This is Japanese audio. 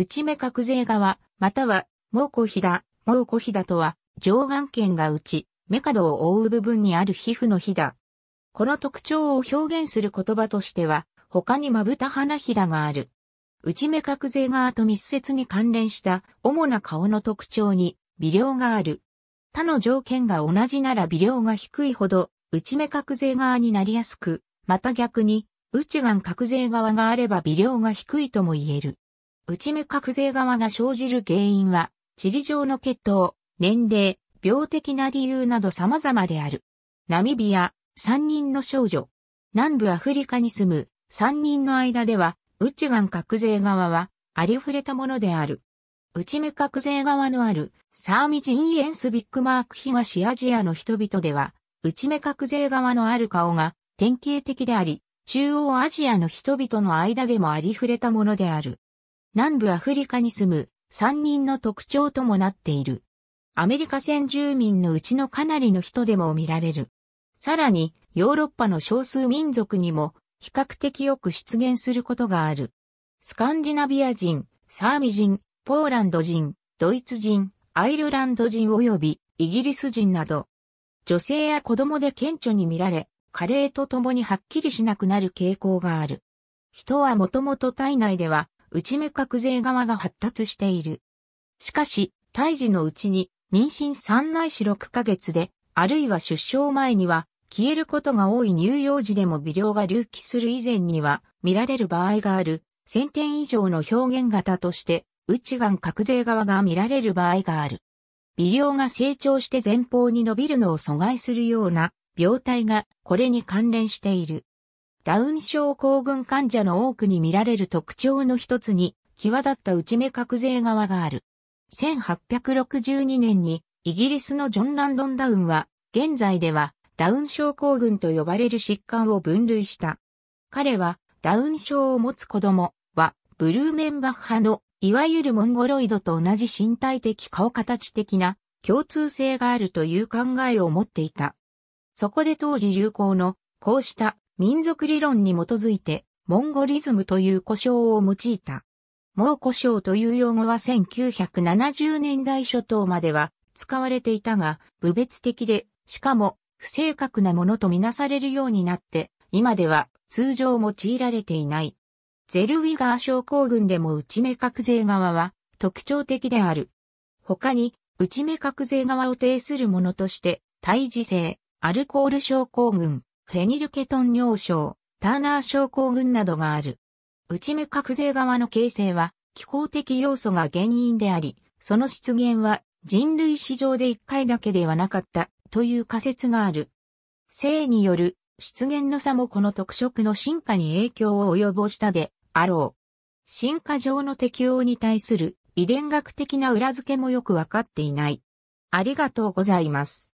内目角税側、または、猛虎ひだ、猛虎ひだとは、上眼圏が内、目角を覆う部分にある皮膚のひだ。この特徴を表現する言葉としては、他にまぶた花ひだがある。内目角税側と密接に関連した主な顔の特徴に微量がある。他の条件が同じなら微量が低いほど内目角税側になりやすく、また逆に内眼角税側があれば微量が低いとも言える。内目覚醒側が生じる原因は、地理上の血統、年齢、病的な理由など様々である。ナミビア、三人の少女。南部アフリカに住む三人の間では、内眼覚醒側は、ありふれたものである。内目覚醒側のある、サーミジンイエンスビッグマーク東アジアの人々では、内目覚醒側のある顔が典型的であり、中央アジアの人々の間でもありふれたものである。南部アフリカに住む三人の特徴ともなっている。アメリカ先住民のうちのかなりの人でも見られる。さらに、ヨーロッパの少数民族にも比較的よく出現することがある。スカンジナビア人、サーミ人、ポーランド人、ドイツ人、アイルランド人及びイギリス人など、女性や子供で顕著に見られ、加齢とともにはっきりしなくなる傾向がある。人はもともと体内では内目角税側が発達している。しかし、胎児のうちに妊娠3ないし6ヶ月で、あるいは出生前には消えることが多い乳幼児でも微量が隆起する以前には見られる場合がある、1000点以上の表現型として、内眼角税側が見られる場合がある。微量が成長して前方に伸びるのを阻害するような病態がこれに関連している。ダウン症候群患者の多くに見られる特徴の一つに、際立った内目角税側がある。1862年にイギリスのジョン・ランドン・ダウンは、現在ではダウン症候群と呼ばれる疾患を分類した。彼は、ダウン症を持つ子供は、ブルーメンバッハの、いわゆるモンゴロイドと同じ身体的顔形的な共通性があるという考えを持っていた。そこで当時流行の、こうした民族理論に基づいて、モンゴリズムという呼称を用いた。蒙呼称という用語は1970年代初頭までは使われていたが、部別的で、しかも不正確なものとみなされるようになって、今では通常用いられていない。ゼルウィガー症候群でも内目覚醒側は特徴的である。他に内目覚醒側を呈するものとして、胎児性、アルコール症候群、フェニルケトン尿症、ターナー症候群などがある。内目覚醒側の形成は気候的要素が原因であり、その出現は人類史上で1回だけではなかったという仮説がある。性による出現の差もこの特色の進化に影響を及ぼしたであろう。進化上の適応に対する遺伝学的な裏付けもよくわかっていない。ありがとうございます。